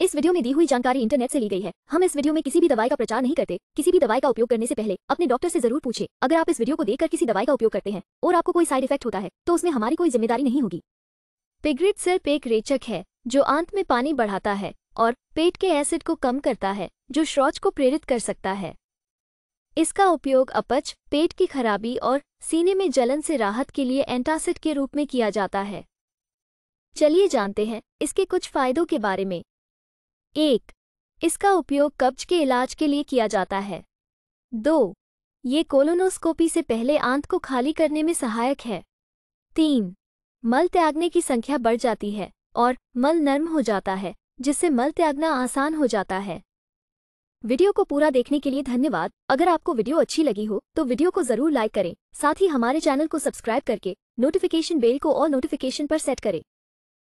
इस वीडियो में दी हुई जानकारी इंटरनेट से ली गई है हम इस वीडियो में किसी भी दवाई का प्रचार नहीं करते किसी भी दवाई का उपयोग करने से पहले अपने डॉक्टर से जरूर पूछे अगर आप इस वीडियो को देखकर किसी दवाई का उपयोग करते हैं और आपको कोई साइड इफेक्ट होता है तो उसमें हमारी कोई जिम्मेदारी नहीं होगी पिगरेट सिर्फ एक रेचक है जो आंत में पानी बढ़ाता है और पेट के एसिड को कम करता है जो श्रौच को प्रेरित कर सकता है इसका उपयोग अपच पेट की खराबी और सीने में जलन से राहत के लिए एंटासिड के रूप में किया जाता है चलिए जानते हैं इसके कुछ फायदों के बारे में एक इसका उपयोग कब्ज के इलाज के लिए किया जाता है दो ये कोलोनोस्कोपी से पहले आंत को खाली करने में सहायक है तीन मल त्यागने की संख्या बढ़ जाती है और मल नर्म हो जाता है जिससे मल त्यागना आसान हो जाता है वीडियो को पूरा देखने के लिए धन्यवाद अगर आपको वीडियो अच्छी लगी हो तो वीडियो को जरूर लाइक करें साथ ही हमारे चैनल को सब्सक्राइब करके नोटिफिकेशन बेल को और नोटिफिकेशन पर सेट करें